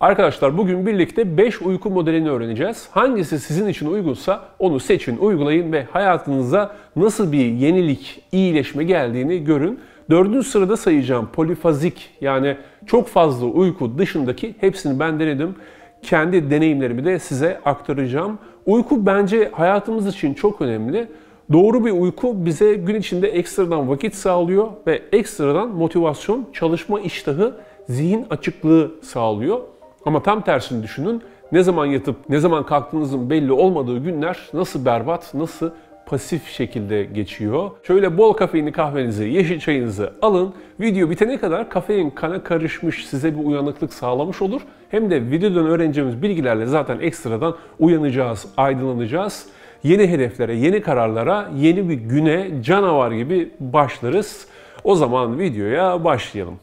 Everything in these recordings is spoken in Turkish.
Arkadaşlar bugün birlikte 5 uyku modelini öğreneceğiz. Hangisi sizin için uygunsa onu seçin, uygulayın ve hayatınıza nasıl bir yenilik, iyileşme geldiğini görün. Dördüncü sırada sayacağım polifazik yani çok fazla uyku dışındaki hepsini ben denedim. Kendi deneyimlerimi de size aktaracağım. Uyku bence hayatımız için çok önemli. Doğru bir uyku bize gün içinde ekstradan vakit sağlıyor ve ekstradan motivasyon, çalışma iştahı, zihin açıklığı sağlıyor. Ama tam tersini düşünün. Ne zaman yatıp ne zaman kalktığınızın belli olmadığı günler nasıl berbat, nasıl pasif şekilde geçiyor. Şöyle bol kafeinli kahvenizi, yeşil çayınızı alın. Video bitene kadar kafein kana karışmış size bir uyanıklık sağlamış olur. Hem de videodan öğreneceğimiz bilgilerle zaten ekstradan uyanacağız, aydınlanacağız. Yeni hedeflere, yeni kararlara, yeni bir güne canavar gibi başlarız. O zaman videoya başlayalım.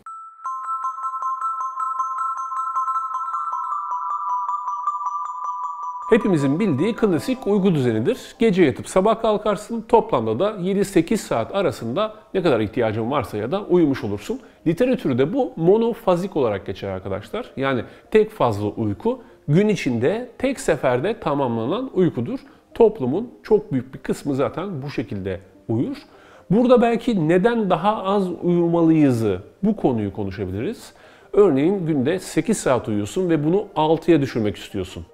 hepimizin bildiği klasik uyku düzenidir. Gece yatıp sabah kalkarsın. Toplamda da 7-8 saat arasında ne kadar ihtiyacın varsa ya da uyumuş olursun. Literatürde bu monofazik olarak geçer arkadaşlar. Yani tek fazla uyku gün içinde tek seferde tamamlanan uykudur. Toplumun çok büyük bir kısmı zaten bu şekilde uyur. Burada belki neden daha az uyumalıyızı bu konuyu konuşabiliriz. Örneğin günde 8 saat uyuyorsun ve bunu 6'ya düşürmek istiyorsun.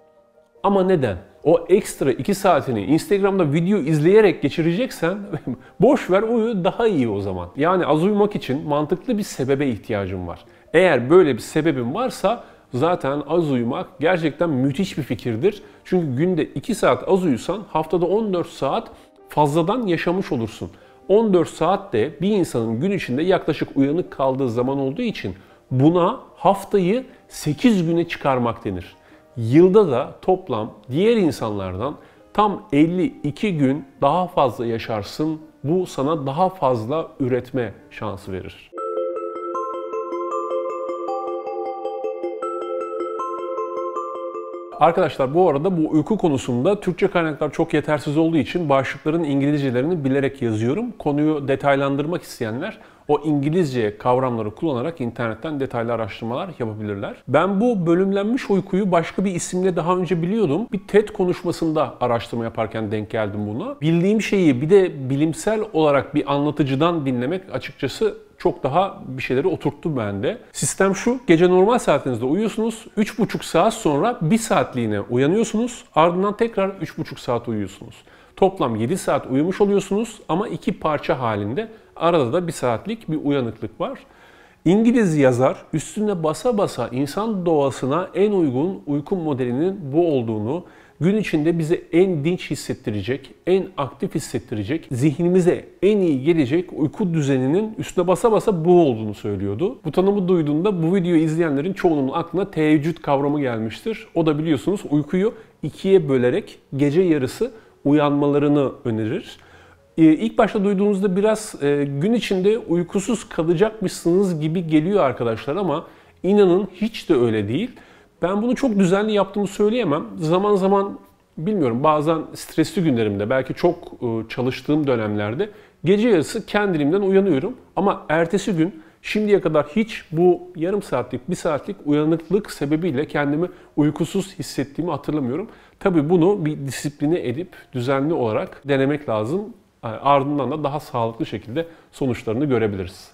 Ama neden? O ekstra 2 saatini Instagram'da video izleyerek geçireceksen boş ver uyu daha iyi o zaman. Yani az uyumak için mantıklı bir sebebe ihtiyacım var. Eğer böyle bir sebebim varsa zaten az uyumak gerçekten müthiş bir fikirdir. Çünkü günde 2 saat az uyusan haftada 14 saat fazladan yaşamış olursun. 14 saat de bir insanın gün içinde yaklaşık uyanık kaldığı zaman olduğu için buna haftayı 8 güne çıkarmak denir yılda da toplam diğer insanlardan tam 52 gün daha fazla yaşarsın. Bu sana daha fazla üretme şansı verir. Arkadaşlar bu arada bu uyku konusunda Türkçe kaynaklar çok yetersiz olduğu için başlıkların İngilizcelerini bilerek yazıyorum. Konuyu detaylandırmak isteyenler o İngilizce kavramları kullanarak internetten detaylı araştırmalar yapabilirler. Ben bu bölümlenmiş uykuyu başka bir isimle daha önce biliyordum. Bir TED konuşmasında araştırma yaparken denk geldim buna. Bildiğim şeyi bir de bilimsel olarak bir anlatıcıdan dinlemek açıkçası çok daha bir şeyleri oturttu bende. Sistem şu, gece normal saatinizde uyuyorsunuz, 3,5 saat sonra 1 saatliğine uyanıyorsunuz, ardından tekrar 3,5 saat uyuyorsunuz. Toplam 7 saat uyumuş oluyorsunuz ama iki parça halinde. Arada da bir saatlik bir uyanıklık var. İngiliz yazar üstüne basa basa insan doğasına en uygun uyku modelinin bu olduğunu, gün içinde bize en dinç hissettirecek, en aktif hissettirecek, zihnimize en iyi gelecek uyku düzeninin üstüne basa basa bu olduğunu söylüyordu. Bu tanımı duyduğunda bu videoyu izleyenlerin çoğunun aklına teheccüd kavramı gelmiştir. O da biliyorsunuz uykuyu ikiye bölerek gece yarısı uyanmalarını önerir. Ee, ilk başta duyduğunuzda biraz e, gün içinde uykusuz kalacakmışsınız gibi geliyor arkadaşlar ama inanın hiç de öyle değil. Ben bunu çok düzenli yaptığımı söyleyemem. Zaman zaman bilmiyorum bazen stresli günlerimde belki çok e, çalıştığım dönemlerde gece yarısı kendiliğimden uyanıyorum ama ertesi gün Şimdiye kadar hiç bu yarım saatlik, bir saatlik uyanıklık sebebiyle kendimi uykusuz hissettiğimi hatırlamıyorum. Tabii bunu bir disipline edip düzenli olarak denemek lazım. Ee, ardından da daha sağlıklı şekilde sonuçlarını görebiliriz.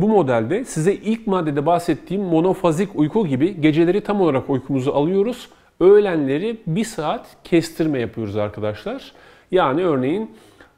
Bu modelde size ilk maddede bahsettiğim monofazik uyku gibi geceleri tam olarak uykumuzu alıyoruz. Öğlenleri bir saat kestirme yapıyoruz arkadaşlar. Yani örneğin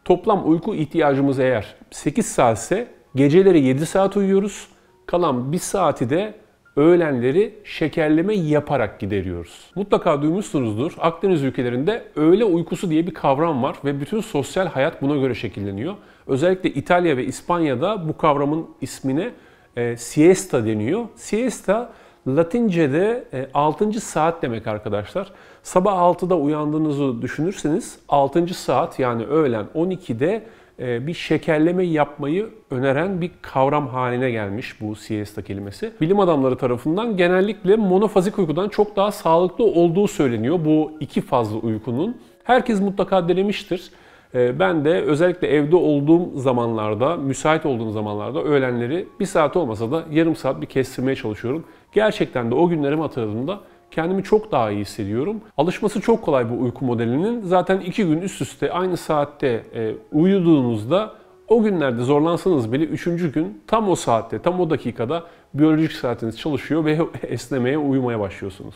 toplam uyku ihtiyacımız eğer 8 saatse geceleri 7 saat uyuyoruz. Kalan 1 saati de öğlenleri şekerleme yaparak gideriyoruz. Mutlaka duymuşsunuzdur. Akdeniz ülkelerinde öğle uykusu diye bir kavram var ve bütün sosyal hayat buna göre şekilleniyor. Özellikle İtalya ve İspanya'da bu kavramın ismine e, siesta deniyor. Siesta Latince'de e, 6. saat demek arkadaşlar. Sabah 6'da uyandığınızı düşünürseniz 6. saat yani öğlen 12'de e, bir şekerleme yapmayı öneren bir kavram haline gelmiş bu siesta kelimesi. Bilim adamları tarafından genellikle monofazik uykudan çok daha sağlıklı olduğu söyleniyor bu iki fazla uykunun. Herkes mutlaka denemiştir. E, ben de özellikle evde olduğum zamanlarda, müsait olduğum zamanlarda öğlenleri bir saat olmasa da yarım saat bir kestirmeye çalışıyorum. Gerçekten de o günlerimi hatırladığımda kendimi çok daha iyi hissediyorum. Alışması çok kolay bu uyku modelinin. Zaten iki gün üst üste aynı saatte e, uyuduğunuzda o günlerde zorlansanız bile üçüncü gün tam o saatte, tam o dakikada biyolojik saatiniz çalışıyor ve esnemeye, uyumaya başlıyorsunuz.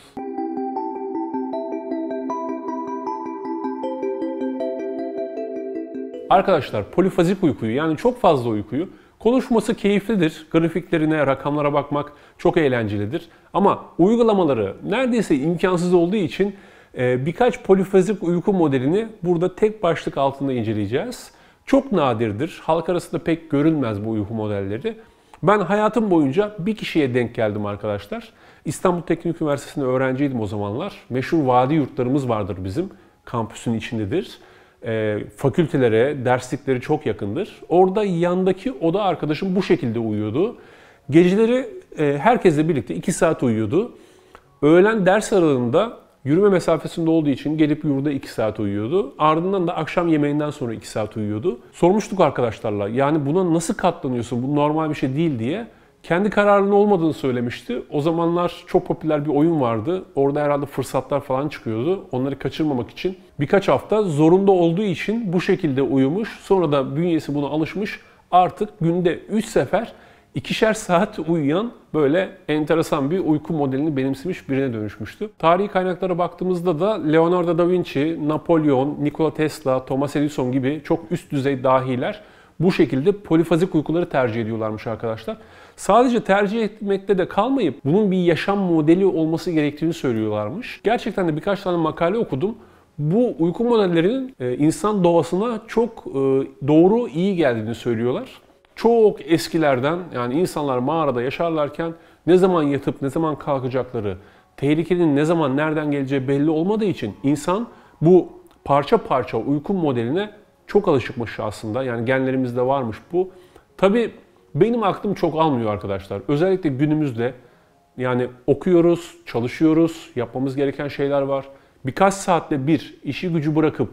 Arkadaşlar polifazik uykuyu yani çok fazla uykuyu Konuşması keyiflidir. Grafiklerine, rakamlara bakmak çok eğlencelidir. Ama uygulamaları neredeyse imkansız olduğu için e, birkaç polifazik uyku modelini burada tek başlık altında inceleyeceğiz. Çok nadirdir. Halk arasında pek görünmez bu uyku modelleri. Ben hayatım boyunca bir kişiye denk geldim arkadaşlar. İstanbul Teknik Üniversitesi'nde öğrenciydim o zamanlar. Meşhur vadi yurtlarımız vardır bizim. Kampüsün içindedir e, fakültelere, derslikleri çok yakındır. Orada yandaki oda arkadaşım bu şekilde uyuyordu. Geceleri e, herkesle birlikte 2 saat uyuyordu. Öğlen ders aralığında yürüme mesafesinde olduğu için gelip yurda 2 saat uyuyordu. Ardından da akşam yemeğinden sonra 2 saat uyuyordu. Sormuştuk arkadaşlarla yani buna nasıl katlanıyorsun bu normal bir şey değil diye. Kendi kararının olmadığını söylemişti. O zamanlar çok popüler bir oyun vardı. Orada herhalde fırsatlar falan çıkıyordu. Onları kaçırmamak için birkaç hafta zorunda olduğu için bu şekilde uyumuş. Sonra da bünyesi buna alışmış. Artık günde 3 sefer ikişer saat uyuyan böyle enteresan bir uyku modelini benimsemiş birine dönüşmüştü. Tarihi kaynaklara baktığımızda da Leonardo da Vinci, Napolyon, Nikola Tesla, Thomas Edison gibi çok üst düzey dahiler bu şekilde polifazik uykuları tercih ediyorlarmış arkadaşlar. Sadece tercih etmekte de kalmayıp bunun bir yaşam modeli olması gerektiğini söylüyorlarmış. Gerçekten de birkaç tane makale okudum. Bu uyku modellerinin e, insan doğasına çok e, doğru, iyi geldiğini söylüyorlar. Çok eskilerden yani insanlar mağarada yaşarlarken ne zaman yatıp ne zaman kalkacakları, tehlikenin ne zaman nereden geleceği belli olmadığı için insan bu parça parça uyku modeline çok alışıkmış aslında. Yani genlerimizde varmış bu. Tabi benim aklım çok almıyor arkadaşlar. Özellikle günümüzde yani okuyoruz, çalışıyoruz, yapmamız gereken şeyler var birkaç saatte bir işi gücü bırakıp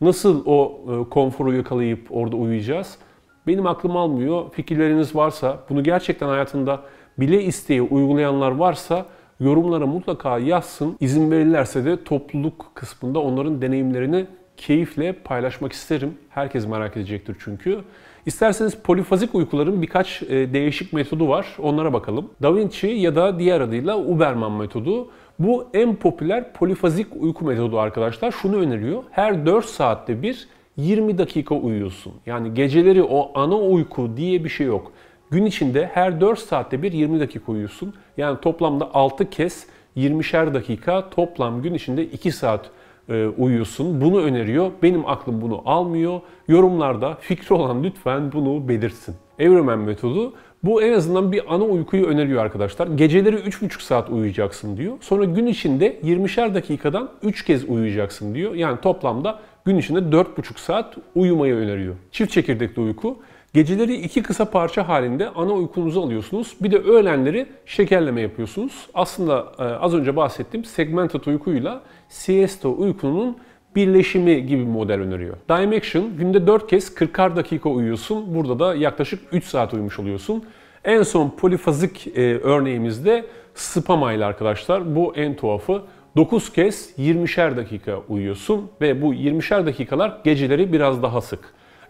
nasıl o e, konforu yakalayıp orada uyuyacağız? Benim aklım almıyor. Fikirleriniz varsa, bunu gerçekten hayatında bile isteye uygulayanlar varsa yorumlara mutlaka yazsın. İzin verirlerse de topluluk kısmında onların deneyimlerini keyifle paylaşmak isterim. Herkes merak edecektir çünkü. İsterseniz polifazik uykuların birkaç e, değişik metodu var. Onlara bakalım. Da Vinci ya da diğer adıyla Uberman metodu. Bu en popüler polifazik uyku metodu arkadaşlar. Şunu öneriyor. Her 4 saatte bir 20 dakika uyuyorsun. Yani geceleri o ana uyku diye bir şey yok. Gün içinde her 4 saatte bir 20 dakika uyuyorsun. Yani toplamda 6 kez 20'şer dakika toplam gün içinde 2 saat e, uyuyorsun. Bunu öneriyor. Benim aklım bunu almıyor. Yorumlarda fikri olan lütfen bunu belirsin. Evromen metodu bu en azından bir ana uykuyu öneriyor arkadaşlar. Geceleri 3,5 saat uyuyacaksın diyor. Sonra gün içinde 20'şer dakikadan 3 kez uyuyacaksın diyor. Yani toplamda gün içinde 4,5 saat uyumayı öneriyor. Çift çekirdekli uyku. Geceleri iki kısa parça halinde ana uykunuzu alıyorsunuz. Bir de öğlenleri şekerleme yapıyorsunuz. Aslında e, az önce bahsettiğim segmented uykuyla siesta uykunun birleşimi gibi bir model öneriyor. Dime günde 4 kez 40'ar dakika uyuyorsun. Burada da yaklaşık 3 saat uyumuş oluyorsun. En son polifazik e, örneğimizde spama ile arkadaşlar. Bu en tuhafı. 9 kez 20'şer dakika uyuyorsun ve bu 20'şer dakikalar geceleri biraz daha sık.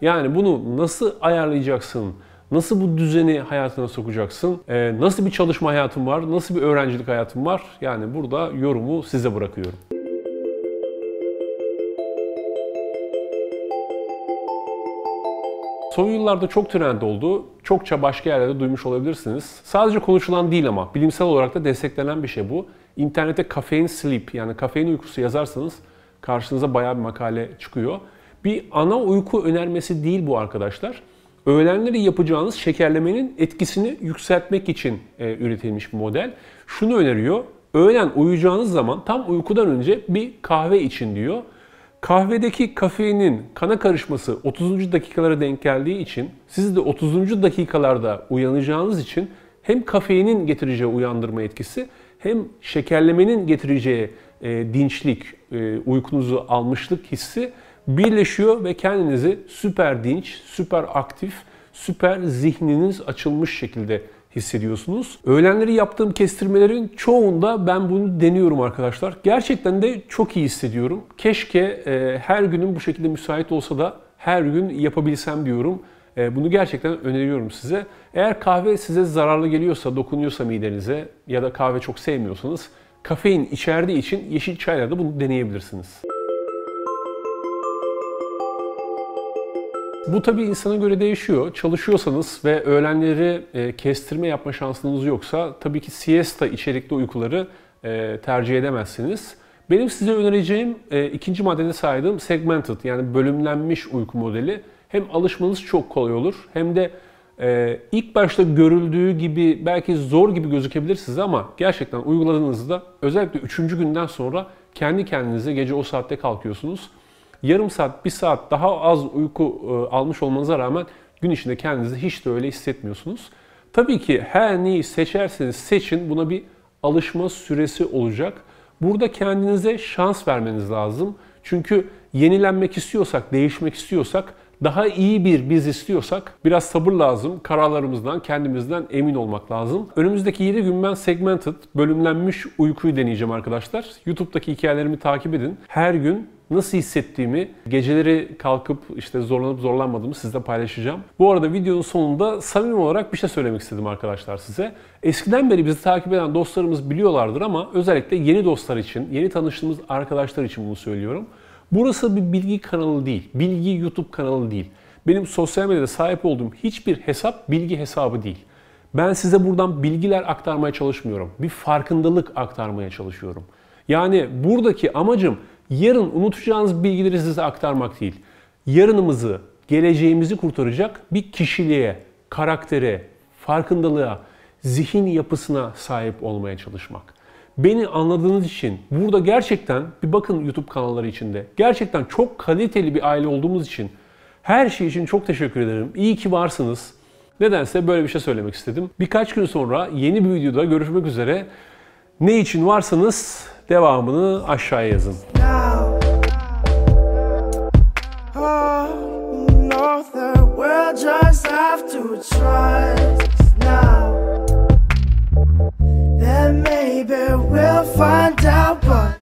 Yani bunu nasıl ayarlayacaksın? Nasıl bu düzeni hayatına sokacaksın? Ee, nasıl bir çalışma hayatın var? Nasıl bir öğrencilik hayatın var? Yani burada yorumu size bırakıyorum. Son yıllarda çok trend oldu. Çokça başka yerlerde duymuş olabilirsiniz. Sadece konuşulan değil ama bilimsel olarak da desteklenen bir şey bu. İnternete kafein sleep yani kafein uykusu yazarsanız karşınıza bayağı bir makale çıkıyor. Bir ana uyku önermesi değil bu arkadaşlar. Öğlenleri yapacağınız şekerlemenin etkisini yükseltmek için e, üretilmiş bir model. Şunu öneriyor. Öğlen uyuyacağınız zaman tam uykudan önce bir kahve için diyor. Kahvedeki kafeinin kana karışması 30. dakikalara denk geldiği için siz de 30. dakikalarda uyanacağınız için hem kafeinin getireceği uyandırma etkisi hem şekerlemenin getireceği e, dinçlik, e, uykunuzu almışlık hissi birleşiyor ve kendinizi süper dinç, süper aktif, süper zihniniz açılmış şekilde hissediyorsunuz. Öğlenleri yaptığım kestirmelerin çoğunda ben bunu deniyorum arkadaşlar. Gerçekten de çok iyi hissediyorum. Keşke e, her günüm bu şekilde müsait olsa da her gün yapabilsem diyorum. E, bunu gerçekten öneriyorum size. Eğer kahve size zararlı geliyorsa, dokunuyorsa midenize ya da kahve çok sevmiyorsanız kafein içerdiği için yeşil çayla da bunu deneyebilirsiniz. Bu tabii insana göre değişiyor. Çalışıyorsanız ve öğlenleri e, kestirme yapma şansınız yoksa tabii ki siesta içerikli uykuları e, tercih edemezsiniz. Benim size önereceğim e, ikinci maddede saydığım segmented yani bölümlenmiş uyku modeli. Hem alışmanız çok kolay olur hem de ilk başta görüldüğü gibi belki zor gibi gözükebilir size ama gerçekten uyguladığınızda özellikle üçüncü günden sonra kendi kendinize gece o saatte kalkıyorsunuz yarım saat, bir saat daha az uyku e, almış olmanıza rağmen gün içinde kendinizi hiç de öyle hissetmiyorsunuz. Tabii ki her neyi seçerseniz seçin buna bir alışma süresi olacak. Burada kendinize şans vermeniz lazım. Çünkü yenilenmek istiyorsak, değişmek istiyorsak, daha iyi bir biz istiyorsak biraz sabır lazım. Kararlarımızdan, kendimizden emin olmak lazım. Önümüzdeki 7 gün ben segmented, bölümlenmiş uykuyu deneyeceğim arkadaşlar. YouTube'daki hikayelerimi takip edin. Her gün nasıl hissettiğimi, geceleri kalkıp işte zorlanıp zorlanmadığımı sizle paylaşacağım. Bu arada videonun sonunda samimi olarak bir şey söylemek istedim arkadaşlar size. Eskiden beri bizi takip eden dostlarımız biliyorlardır ama özellikle yeni dostlar için, yeni tanıştığımız arkadaşlar için bunu söylüyorum. Burası bir bilgi kanalı değil, bilgi YouTube kanalı değil. Benim sosyal medyada sahip olduğum hiçbir hesap bilgi hesabı değil. Ben size buradan bilgiler aktarmaya çalışmıyorum. Bir farkındalık aktarmaya çalışıyorum. Yani buradaki amacım yarın unutacağınız bilgileri size aktarmak değil. Yarınımızı, geleceğimizi kurtaracak bir kişiliğe, karaktere, farkındalığa, zihin yapısına sahip olmaya çalışmak. Beni anladığınız için burada gerçekten bir bakın YouTube kanalları içinde. Gerçekten çok kaliteli bir aile olduğumuz için her şey için çok teşekkür ederim. İyi ki varsınız. Nedense böyle bir şey söylemek istedim. Birkaç gün sonra yeni bir videoda görüşmek üzere. Ne için varsanız devamını aşağıya yazın. Ya. trust now, then maybe we'll find out.